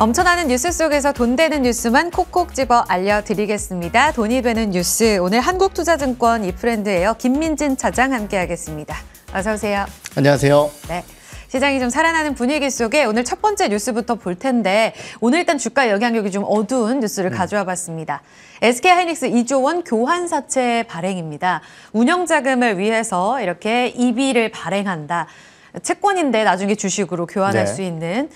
엄청나는 뉴스 속에서 돈 되는 뉴스만 콕콕 집어 알려드리겠습니다. 돈이 되는 뉴스. 오늘 한국투자증권 이프랜드에요 김민진 차장 함께하겠습니다. 어서 오세요. 안녕하세요. 네. 시장이 좀 살아나는 분위기 속에 오늘 첫 번째 뉴스부터 볼 텐데 오늘 일단 주가 영향력이 좀 어두운 뉴스를 음. 가져와 봤습니다. SK 하이닉스 2조 원 교환 사채 발행입니다. 운영 자금을 위해서 이렇게 EB를 발행한다. 채권인데 나중에 주식으로 교환할 네. 수 있는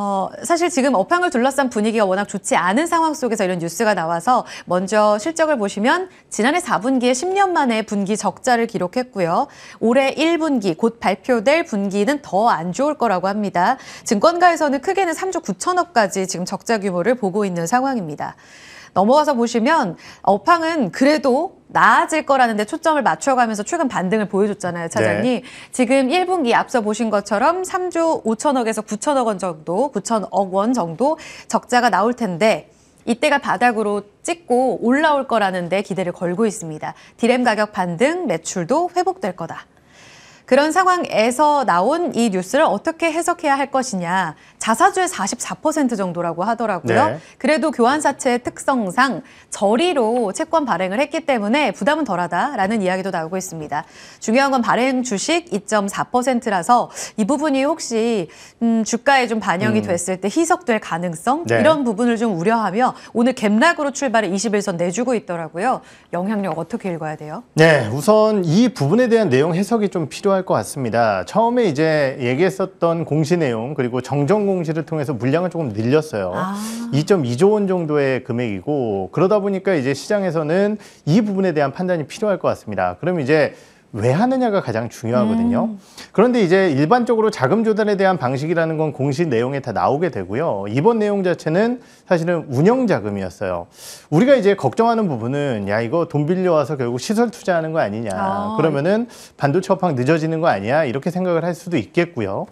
어, 사실 지금 업황을 둘러싼 분위기가 워낙 좋지 않은 상황 속에서 이런 뉴스가 나와서 먼저 실적을 보시면 지난해 4분기에 10년 만에 분기 적자를 기록했고요. 올해 1분기 곧 발표될 분기는 더 안 좋을 거라고 합니다. 증권가에서는 크게는 3조 9천억까지 지금 적자 규모를 보고 있는 상황입니다. 넘어가서 보시면 업황은 그래도 나아질 거라는데 초점을 맞춰가면서 최근 반등을 보여줬잖아요, 네. 차장님. 네. 지금 1분기 앞서 보신 것처럼 3조 5천억에서 9천억 원 정도, 9천억 원 정도 적자가 나올 텐데 이때가 바닥으로 찍고 올라올 거라는데 기대를 걸고 있습니다. 디램 가격 반등, 매출도 회복될 거다. 그런 상황에서 나온 이 뉴스를 어떻게 해석해야 할 것이냐. 자사주의 44% 정도라고 하더라고요. 네. 그래도 교환사채의 특성상 저리로 채권 발행을 했기 때문에 부담은 덜하다라는 이야기도 나오고 있습니다. 중요한 건 발행 주식 2.4%라서 이 부분이 혹시 음, 주가에 좀 반영이 음. 됐을 때 희석될 가능성 네. 이런 부분을 좀 우려하며 오늘 갭락으로 출발을 21선 내주고 있더라고요. 영향력 어떻게 읽어야 돼요? 네, 우선 이 부분에 대한 내용 해석이 좀 필요할 것 같습니다. 처음에 이제 얘기했었던 공시 내용 그리고 정정 공시를 통해서 물량을 조금 늘렸어요. 아. 2.2조 원 정도의 금액이고 그러다 보니까 이제 시장에서는 이 부분에 대한 판단이 필요할 것 같습니다. 그럼 이제 왜 하느냐가 가장 중요하거든요. 음. 그런데 이제 일반적으로 자금 조달에 대한 방식이라는 건 공시 내용에 다 나오게 되고요. 이번 내용 자체는 사실은 운영 자금이었어요. 우리가 이제 걱정하는 부분은 야 이거 돈 빌려와서 결국 시설 투자하는 거 아니냐. 아. 그러면은 반도체 업황 늦어지는 거 아니야. 이렇게 생각을 할 수도 있겠고요.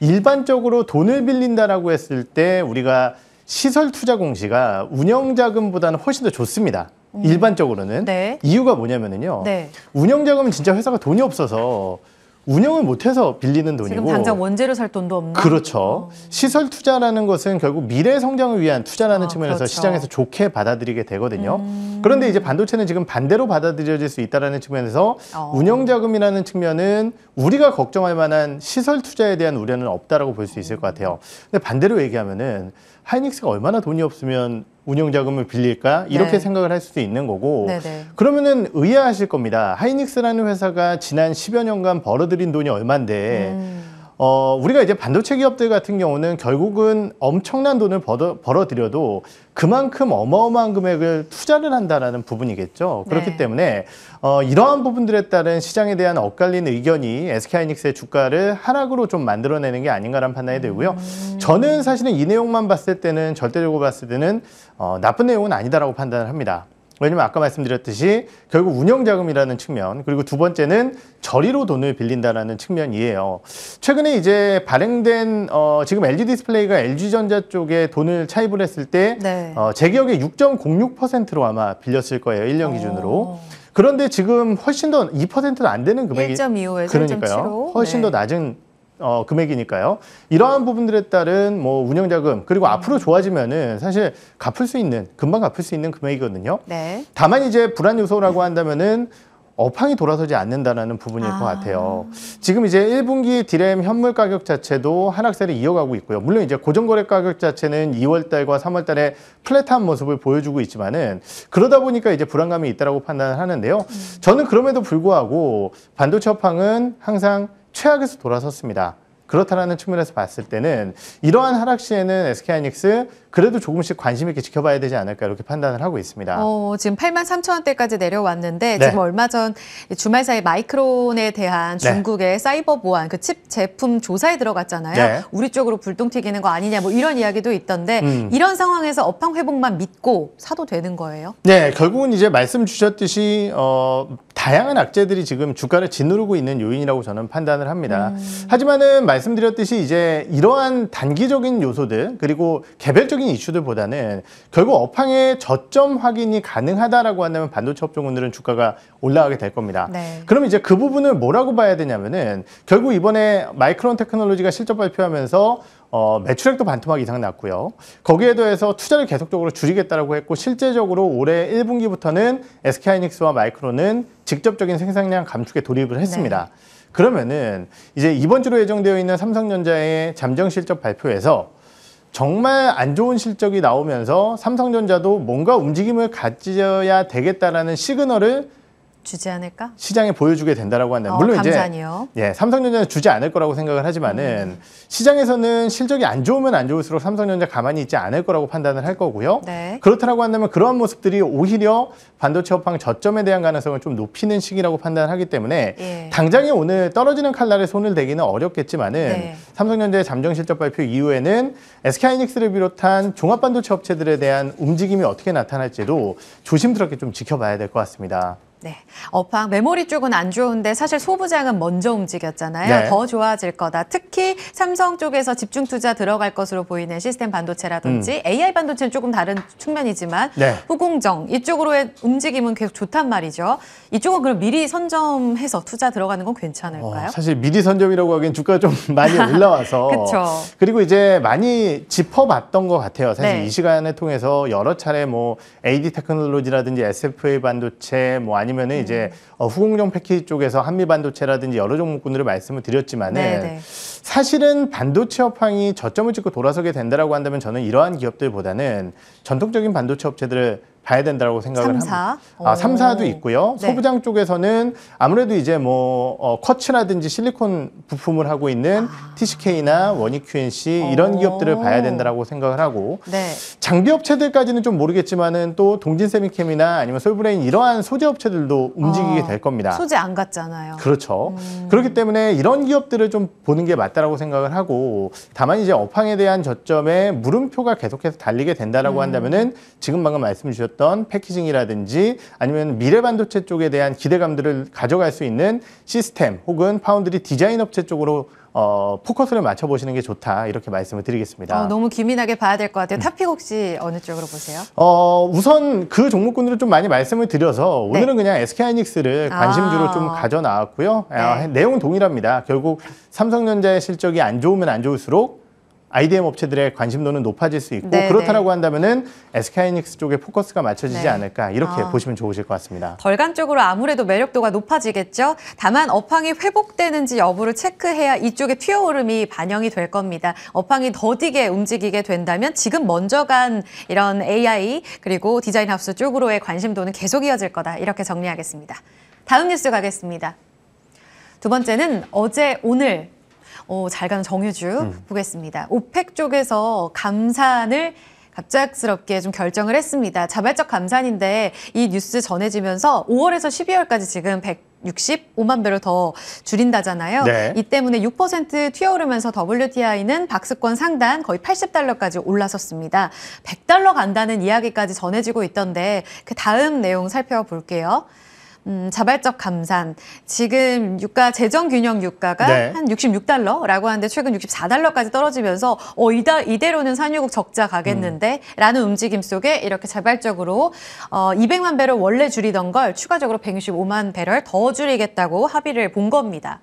일반적으로 돈을 빌린다라고 했을 때 우리가 시설 투자 공시가 운영 자금보다는 훨씬 더 좋습니다. 음. 일반적으로는 네. 이유가 뭐냐면요 네. 운영 자금은 진짜 회사가 돈이 없어서 운영을 못해서 빌리는 돈이고 지금 당장 원재료 살 돈도 없는 그렇죠. 어. 시설 투자라는 것은 결국 미래 성장을 위한 투자라는 아, 측면에서 그렇죠. 시장에서 좋게 받아들이게 되거든요. 음... 그런데 이제 반도체는 지금 반대로 받아들여질 수 있다라는 측면에서 어. 운영 자금이라는 측면은 우리가 걱정할 만한 시설 투자에 대한 우려는 없다라고 볼 수 있을 것 같아요. 근데 반대로 얘기하면은 하이닉스가 얼마나 돈이 없으면 운영 자금을 빌릴까 이렇게 네. 생각을 할 수도 있는 거고 네네. 네. 그러면은 의아하실 겁니다. 하이닉스라는 회사가 지난 10여 년간 벌어들인 돈이 얼만데 음. 어, 우리가 이제 반도체 기업들 같은 경우는 결국은 엄청난 돈을 벌어, 벌어들여도 그만큼 어마어마한 금액을 투자를 한다는 부분이겠죠. 그렇기 네. 때문에 어, 이러한 부분들에 따른 시장에 대한 엇갈린 의견이 SK하이닉스의 주가를 하락으로 좀 만들어내는 게 아닌가라는 판단이 되고요. 음. 저는 사실은 이 내용만 봤을 때는 절대적으로 봤을 때는 어, 나쁜 내용은 아니다라고 판단을 합니다. 왜냐면 아까 말씀드렸듯이 결국 운영자금이라는 측면 그리고 두 번째는 저리로 돈을 빌린다라는 측면이에요. 최근에 이제 발행된 어, 지금 LG 디스플레이가 LG전자 쪽에 돈을 차입을 했을 때제 네. 어, 기억에 6.06%로 아마 빌렸을 거예요. 1년 어. 기준으로. 그런데 지금 훨씬 더 2%도 안 되는 금액이 1.25에서 그러니까요. 1.75? 훨씬 네. 더 낮은 어, 금액이니까요. 이러한 부분들에 따른 뭐 운영자금 그리고 앞으로 좋아지면은 사실 갚을 수 있는 금방 갚을 수 있는 금액이거든요. 네. 다만 이제 불안 요소라고 한다면은 업황이 돌아서지 않는다라는 부분일 아. 것 같아요. 지금 이제 1분기 디램 현물 가격 자체도 하락세를 이어가고 있고요. 물론 이제 고정거래 가격 자체는 2월 달과 3월 달에 플랫한 모습을 보여주고 있지만은 그러다 보니까 이제 불안감이 있다라고 판단을 하는데요. 음. 저는 그럼에도 불구하고 반도체 업황은 항상 최악에서 돌아섰습니다. 그렇다는 측면에서 봤을 때는 이러한 하락 시에는 SK하이닉스 그래도 조금씩 관심 있게 지켜봐야 되지 않을까 이렇게 판단을 하고 있습니다. 어, 지금 8만 3천 원대까지 내려왔는데 네. 지금 얼마 전 주말 사이 마이크론에 대한 네. 중국의 네. 사이버 보안 그 칩 제품 조사에 들어갔잖아요. 네. 우리 쪽으로 불똥 튀기는 거 아니냐 뭐 이런 이야기도 있던데 음. 이런 상황에서 업황 회복만 믿고 사도 되는 거예요? 네, 결국은 이제 말씀 주셨듯이 어, 다양한 악재들이 지금 주가를 짓누르고 있는 요인이라고 저는 판단을 합니다. 음. 하지만은 말씀드렸듯이 이제 이러한 단기적인 요소들 그리고 개별적인 기적인 이슈들보다는 결국 업황의 저점 확인이 가능하다라고 한다면 반도체 업종들은 주가가 올라가게 될 겁니다. 네. 그럼 이제 그 부분을 뭐라고 봐야 되냐면은 결국 이번에 마이크론 테크놀로지가 실적 발표하면서 어, 매출액도 반토막 이상 났고요. 거기에 더해서 투자를 계속적으로 줄이겠다라고 했고 실제적으로 올해 1분기부터는 SK하이닉스와 마이크론은 직접적인 생산량 감축에 돌입을 했습니다. 네. 그러면은 이제 이번 주로 예정되어 있는 삼성전자의 잠정 실적 발표에서 정말 안 좋은 실적이 나오면서 삼성전자도 뭔가 움직임을 가져야 되겠다라는 시그널을 주지 않을까? 시장에 보여주게 된다라고 한다. 어, 물론 감산이요. 이제 예, 삼성전자는 주지 않을 거라고 생각을 하지만은 음. 시장에서는 실적이 안 좋으면 안 좋을수록 삼성전자 가만히 있지 않을 거라고 판단을 할 거고요. 네. 그렇다라고 한다면 그러한 모습들이 오히려 반도체 업황 저점에 대한 가능성을 좀 높이는 시기라고 판단하기 때문에 예. 당장에 오늘 떨어지는 칼날에 손을 대기는 어렵겠지만은 네. 삼성전자의 잠정 실적 발표 이후에는 SK하이닉스를 비롯한 종합 반도체 업체들에 대한 움직임이 어떻게 나타날지도 조심스럽게 좀 지켜봐야 될 것 같습니다. 네. 업황 메모리 쪽은 안 좋은데 사실 소부장은 먼저 움직였잖아요. 네. 더 좋아질 거다. 특히 삼성 쪽에서 집중 투자 들어갈 것으로 보이는 시스템 반도체라든지 음. AI 반도체는 조금 다른 측면이지만 네. 후공정 이쪽으로의 움직임은 계속 좋단 말이죠. 이쪽은 그럼 미리 선점해서 투자 들어가는 건 괜찮을까요? 어, 사실 미리 선점이라고 하기엔 주가 좀 많이 올라와서 그렇죠 그리고 이제 많이 짚어봤던 것 같아요. 사실 네. 이 시간을 통해서 여러 차례 뭐 AD 테크놀로지라든지 SFA 반도체 뭐 아니면 아니면 음. 이제 어, 후공정 패키지 쪽에서 한미 반도체라든지 여러 종목군들을 말씀을 드렸지만은 네네. 네. 사실은 반도체 업황이 저점을 찍고 돌아서게 된다라고 한다면 저는 이러한 기업들보다는 전통적인 반도체 업체들을 봐야 된다고 생각을 3, 합니다. 아, 3, 4도 있고요. 네. 소부장 쪽에서는 아무래도 이제 뭐 어, 커츠라든지 실리콘 부품을 하고 있는 아. TCK나 원익QNC 어. 이런 기업들을 봐야 된다고 생각을 하고 네. 장비 업체들까지는 좀 모르겠지만은 또 동진세미캠이나 아니면 솔브레인 이러한 소재 업체들도 움직이게 아. 될 겁니다. 소재 안 갔잖아요. 그렇죠. 음. 그렇기 때문에 이런 기업들을 좀 보는 게맞다고 생각을 하고 다만 이제 업황에 대한 저점에 물음표가 계속해서 달리게 된다라 음. 한다면은 지금 방금 말씀 주셨 말씀드던 패키징이라든지 아니면 미래 반도체 쪽에 대한 기대감들을 가져갈 수 있는 시스템 혹은 파운드리 디자인 업체 쪽으로 어, 포커스를 맞춰보시는 게 좋다 이렇게 말씀을 드리겠습니다. 어, 너무 기민하게 봐야 될 것 같아요. 탑픽 혹시 어느 쪽으로 보세요? 어, 우선 그 종목군들을 좀 많이 말씀을 드려서 오늘은 네. 그냥 SK하이닉스를 관심주로 아좀 가져 나왔고요. 아, 네. 아, 내용은 동일합니다. 결국 삼성전자의 실적이 안 좋으면 안 좋을수록 IDM 업체들의 관심도는 높아질 수 있고 네네. 그렇다라고 네. 한다면은 SK하이닉스 쪽에 포커스가 맞춰지지 네. 않을까 이렇게 아. 보시면 좋으실 것 같습니다. 벌간적으로 아무래도 매력도가 높아지겠죠. 다만 업황이 회복되는지 여부를 체크해야 이쪽의 튀어오름이 반영이 될 겁니다. 업황이 더디게 움직이게 된다면 지금 먼저 간 이런 AI 그리고 디자인 합수 쪽으로의 관심도는 계속 이어질 거다 이렇게 정리하겠습니다. 다음 뉴스 가겠습니다. 두 번째는 어제 오늘 어, 잘 가는 정유주 음. 보겠습니다. 오펙 쪽에서 감산을 갑작스럽게 좀 결정을 했습니다. 자발적 감산인데 이 뉴스 전해지면서 5월에서 12월까지 지금 100 65만 배로 더 줄인다잖아요. 네. 이 때문에 6% 튀어오르면서 WTI는 박스권 상단 거의 80달러까지 올라섰습니다. 100달러 간다는 이야기까지 전해지고 있던데 그 다음 내용 살펴볼게요. 음, 자발적 감산. 지금 유가 재정 균형 유가가 네. 한 66달러라고 하는데 최근 64달러까지 떨어지면서 어 이다 이대로는 산유국 적자 가겠는데라는 음. 움직임 속에 이렇게 자발적으로 어 200만 배럴 원래 줄이던 걸 추가적으로 165만 배럴 더 줄이겠다고 합의를 본 겁니다.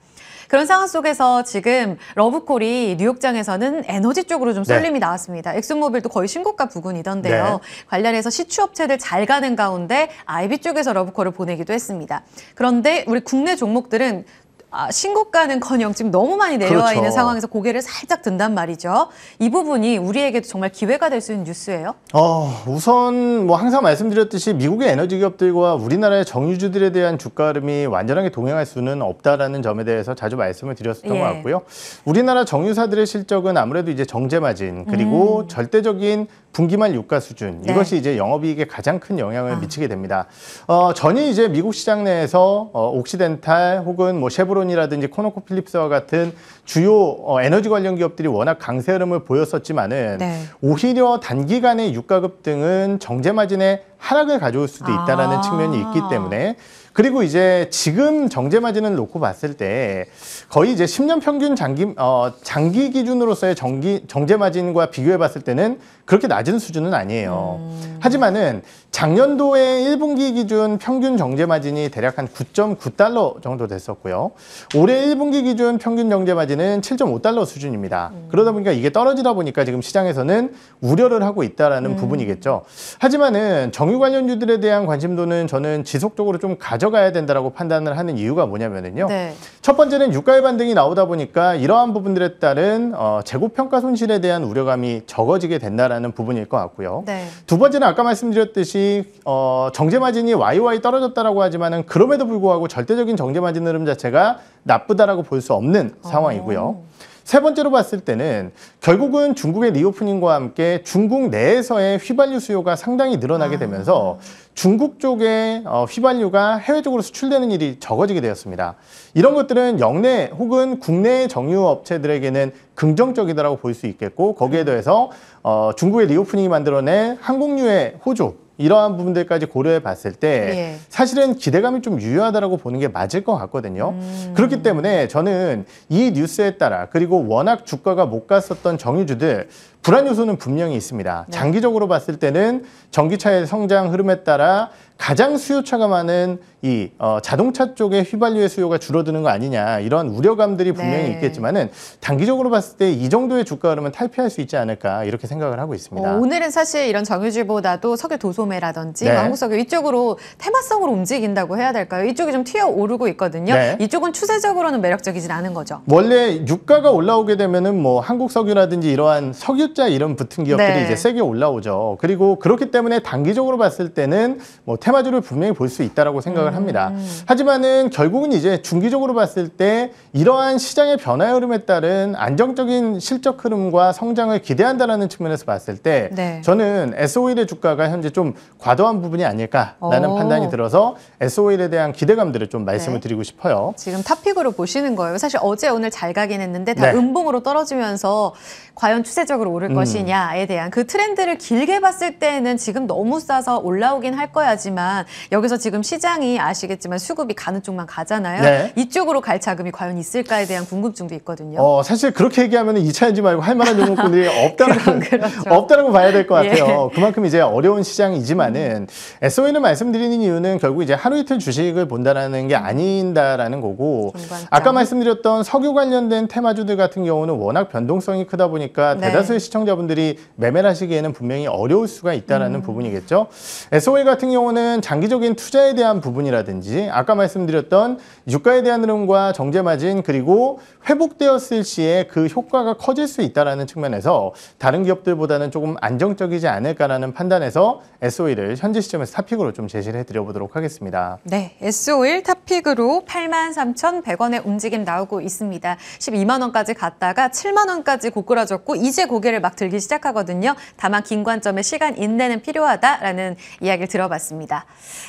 그런 상황 속에서 지금 러브콜이 뉴욕장에서는 에너지 쪽으로 좀 네. 쏠림이 네. 나왔습니다. 엑슨모빌도 거의 신고가 부근이던데요. 네. 관련해서 시추업체들 잘 가는 가운데 IB 쪽에서 러브콜을 보내기도 했습니다. 그런데 우리 국내 종목들은 아, 신고가는커녕 지금 너무 많이 내려와 그렇죠. 있는 상황에서 고개를 살짝 든단 말이죠. 이 부분이 우리에게도 정말 기회가 될 수 있는 뉴스예요. 어, 우선 뭐 항상 말씀드렸듯이 미국의 에너지 기업들과 우리나라의 정유주들에 대한 주가 흐름이 완전하게 동행할 수는 없다라는 점에 대해서 자주 말씀을 드렸었던 예. 것 같고요. 우리나라 정유사들의 실적은 아무래도 이제 정제 마진 그리고 음. 절대적인 분기말 유가 수준 네. 이것이 이제 영업이익에 가장 큰 영향을 아. 미치게 됩니다. 어, 전이 이제 미국 시장 내에서 어, 옥시덴탈 혹은 뭐 쉐브론이라든지 코노코필립스와 같은 주요 어, 에너지 관련 기업들이 워낙 강세 흐름을 보였었지만은 네. 오히려 단기간의 유가 급등은 정제 마진에 하락을 가져올 수도 있다라는 아. 측면이 있기 때문에 그리고 이제 지금 정제 마진을 놓고 봤을 때 거의 이제 10년 평균 장기 어 장기 기준으로서의 정기 정제 마진과 비교해 봤을 때는 그렇게 낮은 수준은 아니에요. 음. 하지만은 작년도에 1분기 기준 평균 정제 마진이 대략 한 9.9달러 정도 됐었고요. 올해 1분기 기준 평균 정제 마진은 7.5달러 수준입니다. 음. 그러다 보니까 이게 떨어지다 보니까 지금 시장에서는 우려를 하고 있다라는 음. 부분이겠죠. 하지만은 정유 관련주들에 대한 관심도는 저는 지속적으로 좀 가져가야 된다고 판단을 하는 이유가 뭐냐면은요. 네. 첫 번째는 유가의 반등이 나오다 보니까 이러한 부분들에 따른 어, 재고 평가 손실에 대한 우려감이 적어지게 된다라는 부분일 것 같고요. 네. 두 번째는 아까 말씀드렸듯이 역시 어, 정제 마진이 YY 떨어졌다라고 하지만은 그럼에도 불구하고 절대적인 정제 마진 흐름 자체가 나쁘다라고 볼 수 없는 어. 상황이고요. 세 번째로 봤을 때는 결국은 중국의 리오프닝과 함께 중국 내에서의 휘발유 수요가 상당히 늘어나게 아. 되면서 중국 쪽의 어, 휘발유가 해외 쪽으로 수출되는 일이 적어지게 되었습니다. 이런 것들은 영내 혹은 국내 정유 업체들에게는 긍정적이라고볼 수 있겠고 거기에 음. 더해서 어, 중국의 리오프닝이 만들어낸 항공유의 호조 이러한 부분들까지 고려해 봤을 때 예. 사실은 기대감이 좀유효하다고 보는 게 맞을 것 같거든요. 음. 그렇기 때문에 저는 이 뉴스에 따라 그리고 워낙 주가가 못 갔었던 정유주들 불안 요소는 분명히 있습니다. 네. 장기적으로 봤을 때는 전기차의 성장 흐름에 따라 가장 수요차가 많은 이 어, 자동차 쪽의 휘발유의 수요가 줄어드는 거 아니냐 이런 우려감들이 분명히 네. 있겠지만은 단기적으로 봤을 때 이 정도의 주가 흐름은 탈피할 수 있지 않을까 이렇게 생각을 하고 있습니다. 어, 오늘은 사실 이런 정유주보다도 석유 도소매라든지 네. 왕국석유 이쪽으로 테마성으로 움직인다고 해야 될까요? 이쪽이 좀 튀어 오르고 있거든요. 네. 이쪽은 추세적으로는 매력적이진 않은 거죠. 원래 유가가 올라오게 되면은 뭐 한국석유라든지 이러한 석유 수급자 이름 붙은 기업들이 네. 이제 세게 올라오죠. 그리고 그렇기 때문에 단기적으로 봤을 때는 뭐 테마주를 분명히 볼 수 있다라고 생각을 합니다. 음. 하지만은 결국은 이제 중기적으로 봤을 때 이러한 시장의 변화 흐름에 따른 안정적인 실적 흐름과 성장을 기대한다라는 측면에서 봤을 때 네. 저는 SO일의 주가가 현재 좀 과도한 부분이 아닐까라는 오. 판단이 들어서 SO일에 대한 기대감들을 좀 말씀을 네. 드리고 싶어요. 지금 탑픽으로 보시는 거예요. 사실 어제 오늘 잘 가긴 했는데 다 네. 음봉으로 떨어지면서 과연 추세적으로 오를 음. 것이냐에 대한 그 트렌드를 길게 봤을 때는 지금 너무 싸서 올라오긴 할 거야지만 여기서 지금 시장이 아시겠지만 수급이 가는 쪽만 가잖아요. 네. 이쪽으로 갈 자금이 과연 있을까에 대한 궁금증도 있거든요. 어, 사실 그렇게 얘기하면 2차인지 말고 할 만한 종목들이 없다는 그렇죠. 없다라고 봐야 될것 예. 같아요. 예. 그만큼 이제 어려운 시장이지만은 음. SOE는 말씀드리는 이유는 결국 이제 하루 이틀 주식을 본다라는 게 아닌다라는 거고 중간점. 아까 말씀드렸던 석유 관련된 테마주들 같은 경우는 워낙 변동성이 크다 보니까 네. 대다수의 시청자분들이 매매를 하시기에는 분명히 어려울 수가 있다는 음. 부분이겠죠. SOL 같은 경우는 장기적인 투자에 대한 부분이라든지 아까 말씀드렸던 유가에 대한 흐름과 정제마진 그리고 회복되었을 시에 그 효과가 커질 수 있다는 측면에서 다른 기업들보다는 조금 안정적이지 않을까라는 판단에서 SOE를 현재 시점에서 탑픽으로 좀 제시를 해드려보도록 하겠습니다. 네, SOE 탑픽으로 83,100원의 움직임 나오고 있습니다. 12만 원까지 갔다가 7만 원까지 고꾸라졌고 이제 고개를 기운을 막 들기 시작하거든요. 다만 긴 관점에 시간 인내는 필요하다라는 이야기를 들어봤습니다.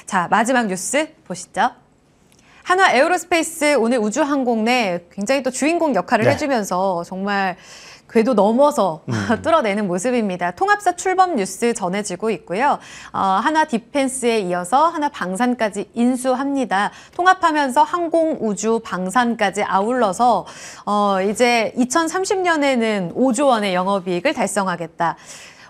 자, 마지막 뉴스 보시죠. 한화 에어로스페이스 오늘 우주항공 내 굉장히 또 주인공 역할을 네. 해주면서 정말 궤도 넘어서 음. 뚫어내는 모습입니다. 통합사 출범 뉴스 전해지고 있고요. 어, 하나 디펜스에 이어서 하나 방산까지 인수합니다. 통합하면서 항공, 우주, 방산까지 아울러서 어, 이제 2030년에는 5조 원의 영업이익을 달성하겠다.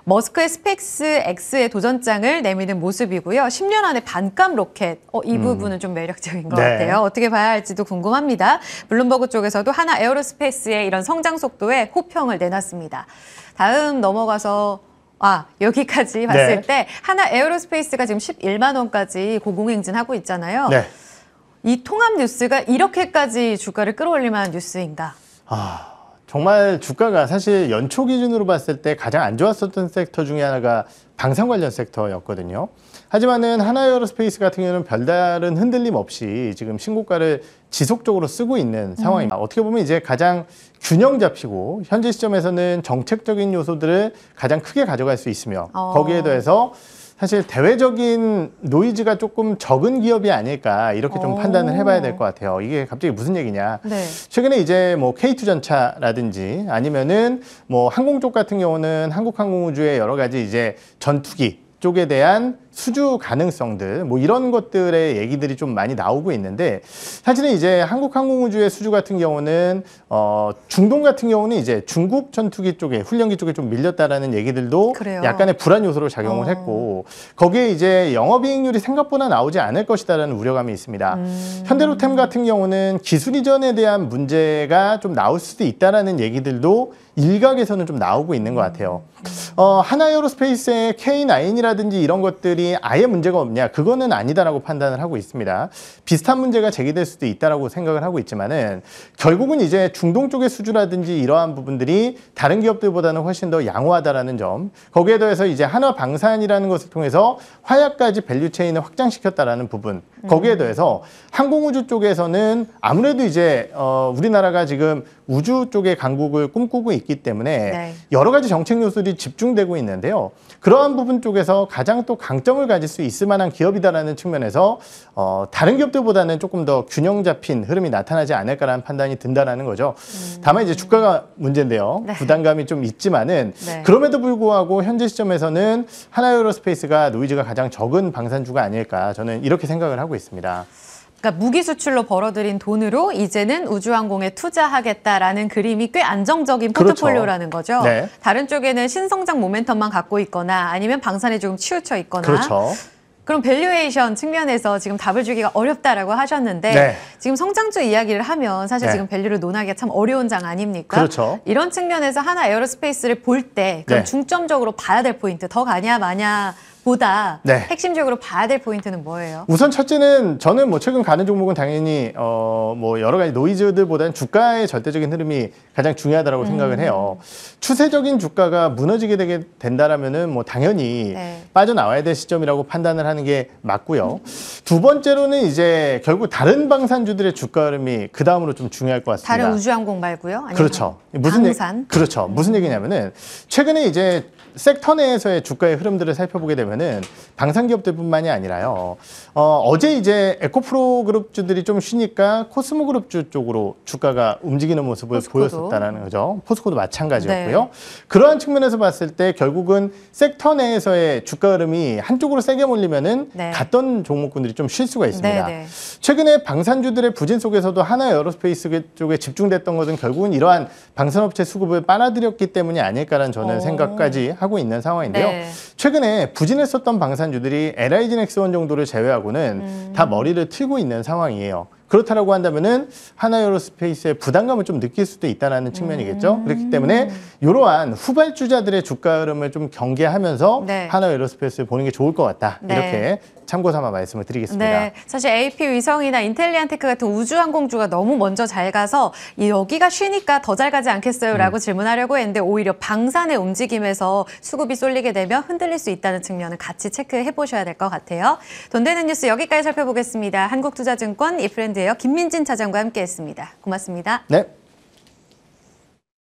머스크의 스펙스 X의 도전장을 내미는 모습이고요. 10년 안에 반값 로켓. 어, 이 음. 부분은 좀 매력적인 것 네. 같아요. 어떻게 봐야 할지도 궁금합니다. 블룸버그 쪽에서도 하나 에어로스페이스의 이런 성장 속도에 호평을 내놨습니다. 다음 넘어가서 아, 여기까지 네. 봤을 네. 때 하나 에어로스페이스가 지금 11만 원까지 고공행진하고 있잖아요. 네. 이 통합 뉴스가 이렇게까지 주가를 끌어올릴 만한 뉴스인가? 아, 정말 주가가 사실 연초 기준으로 봤을 때 가장 안 좋았었던 섹터 중에 하나가 방산 관련 섹터였거든요. 하지만은 하나에어로스페이스 같은 경우는 별다른 흔들림 없이 지금 신고가를 지속적으로 쓰고 있는 음. 상황입니다. 음. 어떻게 보면 이제 가장 균형 잡히고 현재 시점에서는 정책적인 요소들을 가장 크게 가져갈 수 있으며 어. 거기에 더해서 사실 대외적인 노이즈가 조금 적은 기업이 아닐까 이렇게 좀 오. 판단을 해봐야 될 것 같아요. 이게 갑자기 무슨 얘기냐? 네. 최근에 이제 뭐 K2전차라든지 아니면은 뭐 항공 쪽 같은 경우는 한국항공우주의 여러 가지 이제 전투기 쪽에 대한 수주 가능성들 뭐 이런 것들의 얘기들이 좀 많이 나오고 있는데 사실은 이제 한국항공우주의 수주 같은 경우는 어 중동 같은 경우는 이제 중국 전투기 쪽에 훈련기 쪽에 좀 밀렸다라는 얘기들도 그래요. 약간의 불안 요소로 작용을 어. 했고 거기에 이제 영업이익률이 생각보다 나오지 않을 것이다라는 우려감이 있습니다. 음. 현대로템 같은 경우는 기술 이전에 대한 문제가 좀 나올 수도 있다라는 얘기들도 일각에서는 좀 나오고 있는 것 같아요. 어, 하나 에어로스페이스의 K9이라든지 이런 것들이 아예 문제가 없냐? 그거는 아니다라고 판단을 하고 있습니다. 비슷한 문제가 제기될 수도 있다라고 생각을 하고 있지만은 결국은 이제 중동 쪽의 수주라든지 이러한 부분들이 다른 기업들보다는 훨씬 더 양호하다라는 점. 거기에 더해서 이제 한화 방산이라는 것을 통해서 화약까지 밸류체인을 확장시켰다라는 부분. 거기에 음. 더해서 항공우주 쪽에서는 아무래도 이제 어, 우리나라가 지금 우주 쪽의 강국을 꿈꾸고 있기 때문에 네. 여러 가지 정책 요소들이 집중되고 있는데요. 그러한 부분 쪽에서 가장 또 강점을 가질 수 있을 만한 기업이다라는 측면에서 어, 다른 기업들보다는 조금 더 균형 잡힌 흐름이 나타나지 않을까라는 판단이 든다라는 거죠. 음. 다만 이제 주가가 문제인데요. 네. 부담감이 좀 있지만은 네. 그럼에도 불구하고 현재 시점에서는 하나유로스페이스가 노이즈가 가장 적은 방산주가 아닐까 저는 이렇게 생각을 하고 있습니다. 그러니까 무기 수출로 벌어들인 돈으로 이제는 우주항공에 투자하겠다라는 그림이 꽤 안정적인 그렇죠. 포트폴리오라는 거죠. 그죠 네. 다른 쪽에는 신성장 모멘텀만 갖고 있거나 아니면 방산에 조금 치우쳐 있거나. 그렇죠. 그럼 밸류에이션 측면에서 지금 답을 주기가 어렵다라고 하셨는데 네. 지금 성장주 이야기를 하면 사실 네. 지금 밸류를 논하기가 참 어려운 장 아닙니까? 그렇죠. 이런 측면에서 하나 에어로스페이스를 볼 때 그럼 네. 중점적으로 봐야 될 포인트 더 가냐 마냐 보다 네. 핵심적으로 봐야 될 포인트는 뭐예요? 우선 첫째는 저는 뭐 최근 가는 종목은 당연히 어뭐 여러 가지 노이즈들보다는 주가의 절대적인 흐름이 가장 중요하다고 음. 생각을 해요. 추세적인 주가가 무너지게 되게 된다라은뭐 당연히 네. 빠져나와야 될 시점이라고 판단을 하는 게 맞고요. 두 번째로는 이제 결국 다른 방산주들의 주가 흐름이 그 다음으로 좀 중요할 것 같습니다. 다른 우주항공 말고요? 그렇죠. 무슨 방산? 얘기, 그렇죠. 무슨 얘기냐면은 최근에 이제 섹터 내에서의 주가의 흐름들을 살펴보게 되면은 방산 기업들뿐만이 아니라요. 어, 어제 이제 에코프로 그룹주들이 좀 쉬니까 코스모 그룹주 쪽으로 주가가 움직이는 모습을 포스코도. 보였었다라는 거죠. 포스코도 마찬가지였고요. 네. 그러한 측면에서 봤을 때 결국은 섹터 내에서의 주가 흐름이 한쪽으로 세게 몰리면은 네. 갔던 종목군들이 좀 쉴 수가 있습니다. 네, 네, 최근에 방산주들의 부진 속에서도 하나 에어로스페이스 쪽에 집중됐던 것은 결국은 이러한 방산업체 수급을 빨아들였기 때문이 아닐까라는 저는 오. 어. 생각까지 하고 있는 상황인데요. 네. 최근에 부진했었던 방산주들이 LIG 넥스원 정도를 제외하고는 음. 다 머리를 틀고 있는 상황이에요. 그렇다라고 한다면은 하나유로스페이스의 부담감을 좀 느낄 수도 있다라는 측면이겠죠. 음. 그렇기 때문에 이러한 후발주자들의 주가 흐름을 좀 경계하면서 네. 하나유로스페이스를 보는 게 좋을 것 같다. 네. 이렇게 참고 삼아 말씀을 드리겠습니다. 네, 사실 AP 위성이나 인텔리안테크 같은 우주항공주가 너무 먼저 잘 가서 여기가 쉬니까 더 잘 가지 않겠어요? 라고 음. 질문하려고 했는데 오히려 방산의 움직임에서 수급이 쏠리게 되면 흔들릴 수 있다는 측면을 같이 체크해 보셔야 될 것 같아요. 돈 되는 뉴스 여기까지 살펴보겠습니다. 한국투자증권 이프렌드에요 김민진 차장과 함께했습니다. 고맙습니다. 네.